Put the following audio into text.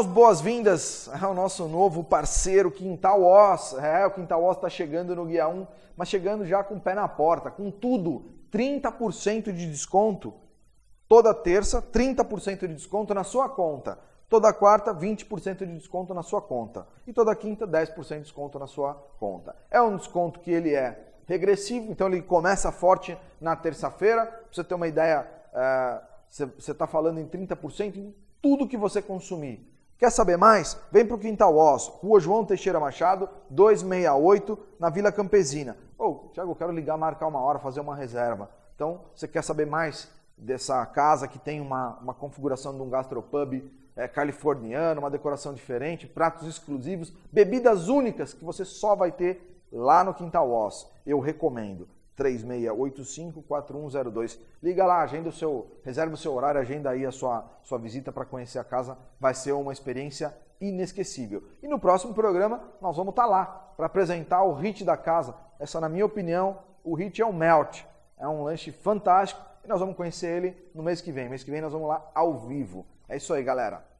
as boas-vindas ao nosso novo parceiro Quintal Oz. É, o Quintal Oz está chegando no Guia 1, mas chegando já com o pé na porta, com tudo. 30% de desconto toda terça, 30% de desconto na sua conta. Toda quarta, 20% de desconto na sua conta. E toda quinta, 10% de desconto na sua conta. É um desconto que ele é regressivo, então ele começa forte na terça-feira. Para você ter uma ideia, é, você está falando em 30% em tudo que você consumir. Quer saber mais? Vem para o Quintal Oz, Rua João Teixeira Machado, 268, na Vila Campesina. oh, Tiago, eu quero ligar, marcar uma hora, fazer uma reserva. Então, você quer saber mais dessa casa que tem uma, uma configuração de um gastropub é, californiano, uma decoração diferente, pratos exclusivos, bebidas únicas que você só vai ter lá no Quintal Oz. Eu recomendo. 3685-4102. Liga lá, agenda o seu, reserva o seu horário, agenda aí a sua, sua visita para conhecer a casa. Vai ser uma experiência inesquecível. E no próximo programa nós vamos estar tá lá para apresentar o hit da casa. Essa, na minha opinião, o hit é o Melt. É um lanche fantástico e nós vamos conhecer ele no mês que vem. Mês que vem nós vamos lá ao vivo. É isso aí, galera.